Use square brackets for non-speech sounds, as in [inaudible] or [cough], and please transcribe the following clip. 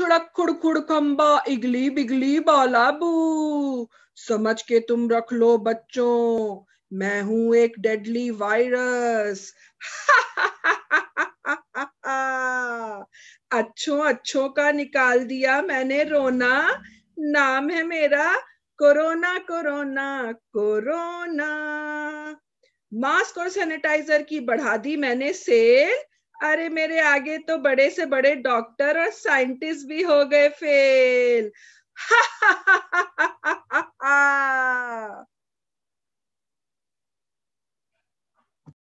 खम्बा इगली बिगली बालाबू समझ के तुम रख लो बच्चों मैं हूं एक डेडली वायरस [laughs] अच्छों अच्छों का निकाल दिया मैंने रोना नाम है मेरा कोरोना कोरोना कोरोना मास्क और सैनिटाइजर की बढ़ा दी मैंने सेल अरे मेरे आगे तो बड़े से बड़े डॉक्टर और साइंटिस्ट भी हो गए फेल [laughs]